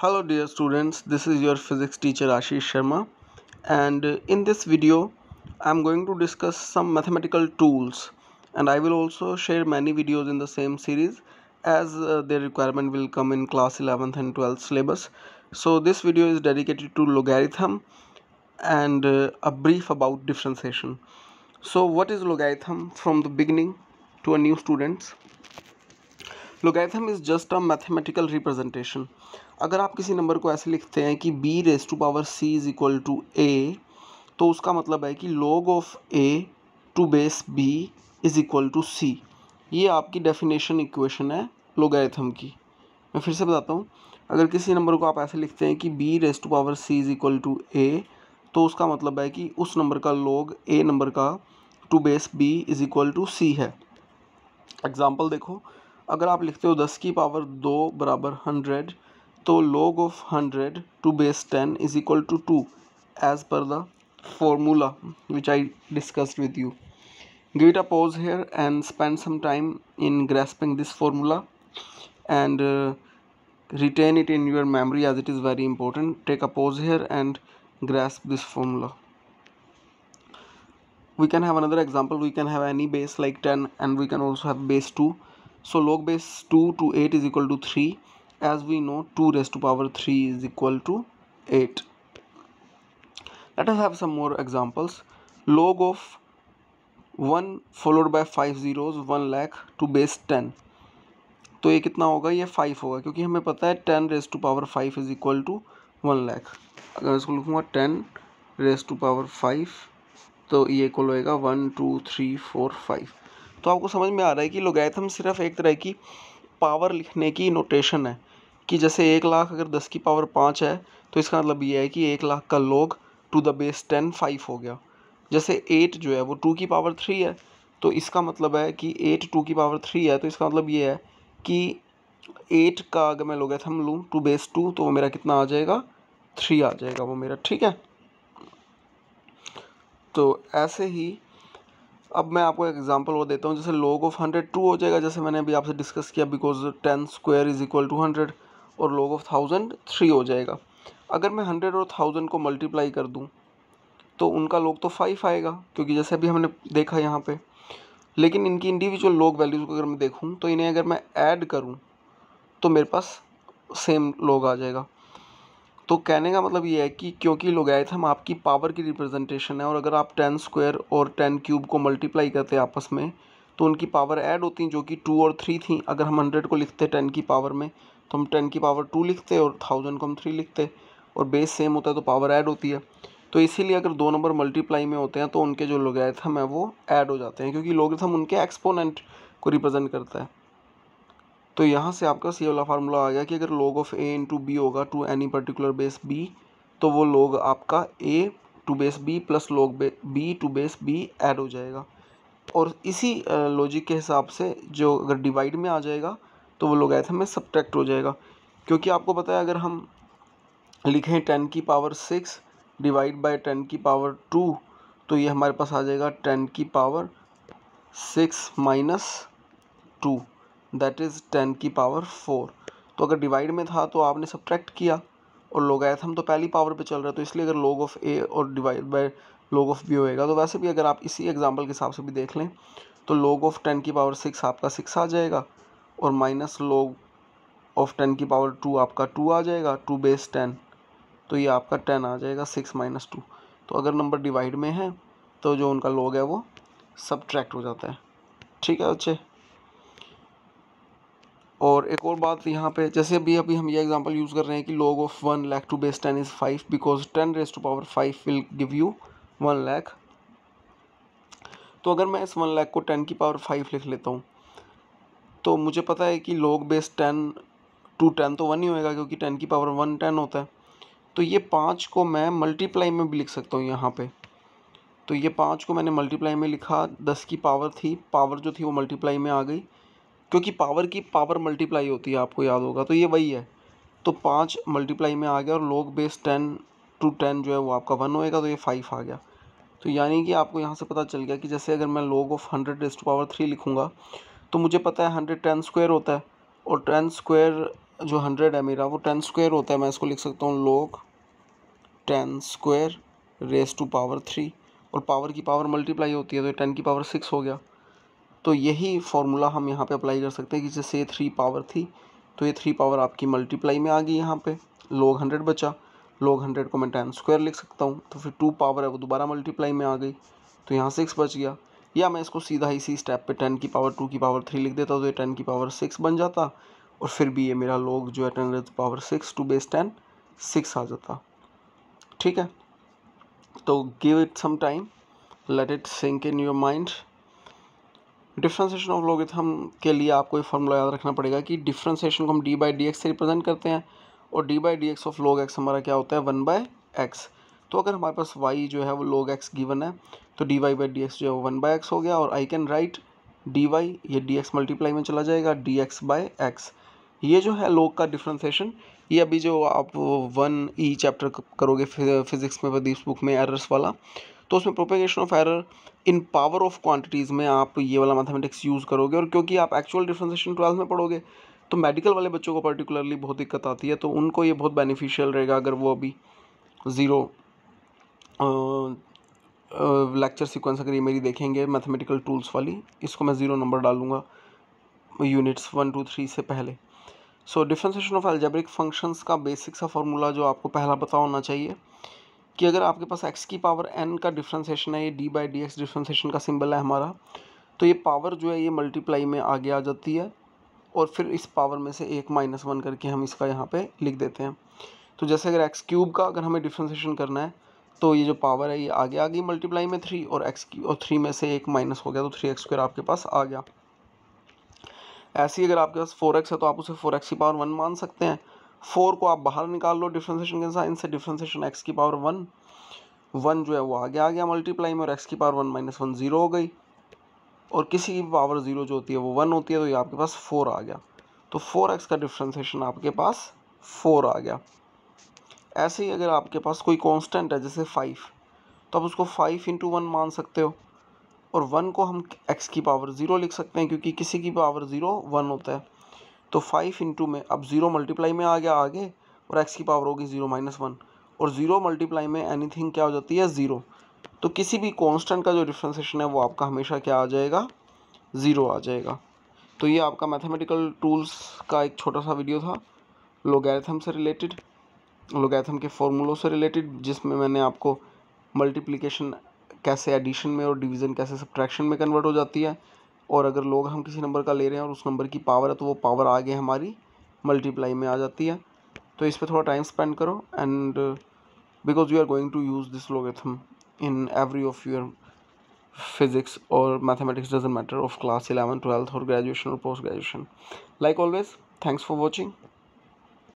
hello dear students this is your physics teacher Ashish Sharma and in this video I'm going to discuss some mathematical tools and I will also share many videos in the same series as uh, their requirement will come in class 11th and 12th syllabus so this video is dedicated to logarithm and uh, a brief about differentiation so what is logarithm from the beginning to a new students logarithm is just a mathematical representation अगर आप किसी number को ऐसे लिखते हैं कि b raise to power c is equal to a तो उसका मतलब है कि log of a to base b is equal to c ये आपकी डेफिनेशन इक्वेशन है लोगैथम की मैं फिर से बताता हूँ अगर किसी नंबर को आप ऐसे लिखते हैं कि b raise to power c is equal to a तो उसका मतलब है कि उस नंबर का लॉग ए नंबर का to base b is equal to c है एग्ज़ाम्पल देखो अगर आप लिखते हो 10 की पावर दो बराबर 100, तो log of 100 to base 10 is equal to two, as per the formula which I discussed with you. Give it a pause here and spend some time in grasping this formula and uh, retain it in your memory as it is very important. Take a pause here and grasp this formula. We can have another example. We can have any base like 10 and we can also have base 2 So log base 2 to 8 is equal to 3. As we know 2 raised to power 3 is equal to 8. Let us have some more examples. Log of 1 followed by 5 zeros 1 lakh to base 10. तो ये कितना होगा ये five होगा क्योंकि हमें पता है ten raise to power five is equal to one lakh अगर इसको लिखूँगा ten raise to power five तो ये इक्वल होएगा one two three four five तो आपको समझ में आ रहा है कि लोगैथम सिर्फ एक तरह की पावर लिखने की नोटेशन है कि जैसे एक लाख अगर दस की पावर पाँच है तो इसका मतलब ये है कि एक लाख का log to the base ten five हो गया जैसे एट जो है वो टू की पावर थ्री है तो इसका मतलब है कि एट टू की पावर थ्री है तो इसका मतलब ये है कि एट का अगर मैं लोगैथम लूँ टू बेस टू तो वो मेरा कितना आ जाएगा थ्री आ जाएगा वो मेरा ठीक है तो ऐसे ही अब मैं आपको एग्जांपल वो देता हूँ जैसे लॉग ऑफ हंड्रेड टू हो जाएगा जैसे मैंने अभी आपसे डिस्कस किया because ten square is equal to hundred और लॉग ऑफ थाउजेंड थ्री हो जाएगा अगर मैं हंड्रेड और थाउजेंड को मल्टीप्लाई कर दूँ तो उनका लॉग तो फाइव आएगा क्योंकि जैसे अभी हमने देखा यहाँ पर लेकिन इनकी इंडिविजुअल लॉग वैल्यूज़ को अगर मैं देखूँ तो इन्हें अगर मैं ऐड करूँ तो मेरे पास सेम लॉग आ जाएगा तो कहने का मतलब ये है कि क्योंकि हम आपकी पावर की रिप्रेजेंटेशन है और अगर आप टेन स्क्वायर और टेन क्यूब को मल्टीप्लाई करते हैं आपस में तो उनकी पावर ऐड होती हैं जो कि टू और थ्री थी अगर हम हंड्रेड को लिखते टेन की पावर में तो हम टेन की पावर टू लिखते और थाउजेंड को हम थ्री लिखते और बेस सेम होता है तो पावर ऐड होती है तो इसीलिए अगर दो नंबर मल्टीप्लाई में होते हैं तो उनके जो लोगैथम है वो ऐड हो जाते हैं क्योंकि लोगारिथम उनके एक्सपोनेंट को रिप्रेजेंट करता है तो यहाँ से आपका सी वाला फार्मूला आ गया कि अगर log of a into b होगा to any particular base b तो वो लॉग आपका a to base b plus log b to base b add हो जाएगा और इसी लॉजिक के हिसाब से जो अगर डिवाइड में आ जाएगा तो वो लोग ऐसे में सब्ट्रैक्ट हो जाएगा क्योंकि आपको पता है अगर हम लिखें टेन की power six divide by ten की पावर टू तो ये हमारे पास आ जाएगा टेन की power six minus two that is ten की पावर फोर तो अगर डिवाइड में था तो आपने सब्ट्रैक्ट किया और हम तो पहली पावर पे चल रहा है तो इसलिए अगर लॉग ऑफ ए और divide by log of b होएगा तो वैसे भी अगर आप इसी एग्जांपल के हिसाब से भी देख लें तो लॉग ऑफ टेन की पावर सिक्स आपका सिक्स आ जाएगा और माइनस लॉग ऑफ टेन की पावर टू आपका टू आ जाएगा टू बेस टेन तो ये आपका टेन आ जाएगा सिक्स माइनस टू तो अगर नंबर डिवाइड में है तो जो उनका लॉग है वो सब्ट्रैक्ट हो जाता है ठीक है अच्छे और एक और बात यहाँ पे जैसे अभी अभी हम ये एग्जांपल यूज़ कर रहे हैं कि log of one lakh to base ten is five because ten raise to power five will give you one lakh तो अगर मैं इस वन लैख को टेन की पावर फाइव लिख लेता हूँ तो मुझे पता है कि log base ten to ten तो वन ही होएगा क्योंकि टेन की पावर वन टेन होता है तो ये पाँच को मैं मल्टीप्लाई में भी लिख सकता हूँ यहाँ पर तो ये पाँच को मैंने मल्टीप्लाई में लिखा दस की पावर थी पावर जो थी वो मल्टीप्लाई में आ गई क्योंकि पावर की पावर मल्टीप्लाई होती है आपको याद होगा तो ये वही है तो पाँच मल्टीप्लाई में आ गया और लोग बेस टेन टू टेन जो है वो आपका वन होएगा तो ये फाइव आ गया तो यानी कि आपको यहाँ से पता चल गया कि जैसे अगर मैं log of hundred raised to power three लिखूँगा तो मुझे पता है हंड्रेड टेन स्क्वायर होता है और टेन स्क्वायर जो हंड्रेड है मेरा वो टेन स्क्वायर होता है मैं इसको लिख सकता हूँ log ten square raise to power three और पावर की पावर मल्टीप्लाई होती है तो टेन की पावर सिक्स हो गया तो यही फॉर्मूला हम यहाँ पे अप्लाई कर सकते हैं कि जैसे ये थ्री पावर थी तो ये थ्री पावर आपकी मल्टीप्लाई में आ गई यहाँ पे लोग हंड्रेड बचा लोग हंड्रेड को मैं टेन स्क्वायर लिख सकता हूँ तो फिर टू पावर है वो दोबारा मल्टीप्लाई में आ गई तो यहाँ सिक्स बच गया या मैं इसको सीधा इसी स्टेप पर टेन की पावर टू की पावर थ्री लिख देता तो ये टेन की पावर सिक्स बन जाता और फिर भी ये मेरा लोग जो है ten power six to base ten six आ जाता ठीक है तो give it some time let it sink in your mind differentiation of logarithm के लिए आपको ये फॉर्मूला याद रखना पड़ेगा कि डिफ्रेंसेशन को हम डी बाई डी एक्स से रिप्रेजेंट करते हैं और d by d x of log x हमारा क्या होता है वन बाय एक्स तो अगर हमारे पास वाई जो है वो लॉग एक्स गिवन है तो d y by d x जो है वो वन बाई एक्स हो गया और I can write d y ये डी एक्स मल्टीप्लाई में चला जाएगा डी एक्स बाई एक्स ये जो है लॉग का डिफ्रेंसीशन ये अभी जो आप वन ई चैप्टर करोगे फिजिक्स में प्रदीप बुक में एरर्स वाला तो उसमें propagation of error in power of quantities में आप ये वाला मैथमेटिक्स यूज़ करोगे और क्योंकि आप एक्चुअल डिफ्रेंसेशन ट्वेल्थ में पढ़ोगे तो मेडिकल वाले बच्चों को पर्टिकुलरली बहुत दिक्कत आती है तो उनको ये बहुत बेनिफिशियल रहेगा अगर वो अभी ज़ीरो लेक्चर सिक्वेंस अगर ये मेरी देखेंगे मैथमेटिकल टूल्स वाली इसको मैं ज़ीरो नंबर डालूंगा यूनिट्स वन टू थ्री से पहले so differentiation of algebraic functions का बेसिक सा फार्मूला जो आपको पहला पता होना चाहिए कि अगर आपके पास एक्स की पावर एन का डिफ्रेंसीशन है ये d by d x differentiation का सिंबल है हमारा तो ये पावर जो है ये मल्टीप्लाई में आगे आ जाती है और फिर इस पावर में से एक माइनस वन करके हम इसका यहाँ पे लिख देते हैं तो जैसे अगर एक्स क्यूब का अगर हमें डिफ्रेंसीशन करना है तो ये जो पावर है ये आगे आ गई मल्टीप्लाई में थ्री और एक्स और थ्री में से एक माइनस हो गया तो थ्री एक्स स्क्वायर आपके पास आ गया ऐसे ही अगर आपके पास फोर एक्स है तो आप उसे फोर एक्स की पावर वन मान सकते हैं फोर को आप बाहर निकाल लो डिफ्रेंसीशन के साइन से डिफ्रेंसेशन एक्स की पावर वन वन जो है वो आगे आ गया मल्टीप्लाई में और एक्स की power one minus one zero हो गई और किसी की पावर ज़ीरो जो होती है वो वन होती है तो ये आपके पास फोर आ गया तो फोर एक्स का डिफ्रेंसीशन आपके पास फोर आ गया ऐसे ही अगर आपके पास कोई कांस्टेंट है जैसे फाइव तो आप उसको फाइव इंटू वन मान सकते हो और वन को हम एक्स की पावर ज़ीरो लिख सकते हैं क्योंकि किसी की पावर ज़ीरो वन होता है तो फाइव इंटू में अब ज़ीरो मल्टीप्लाई में आ गया आगे और एक्स की पावर होगी ज़ीरो माइनस वन और ज़ीरो मल्टीप्लाई में एनीथिंग क्या हो जाती है ज़ीरो तो किसी भी कांस्टेंट का जो डिफ्रेंसेशन है वो आपका हमेशा क्या आ जाएगा ज़ीरो आ जाएगा तो ये आपका मैथमेटिकल टूल्स का एक छोटा सा वीडियो था लोगैथम से रिलेटेड लोगैथम के फॉर्मूलों से रिलेटेड जिसमें मैंने आपको मल्टीप्लिकेशन कैसे एडिशन में और डिवीज़न कैसे सब्ट्रैक्शन में कन्वर्ट हो जाती है और अगर लोग हम किसी नंबर का ले रहे हैं और उस नंबर की पावर है तो वो पावर आगे हमारी मल्टीप्लाई में आ जाती है तो इस पर थोड़ा टाइम स्पेंड करो and because you are going to use this logarithm in every of your physics और mathematics doesn't matter of class eleven twelfth और ग्रेजुएशन और post graduation like always thanks for watching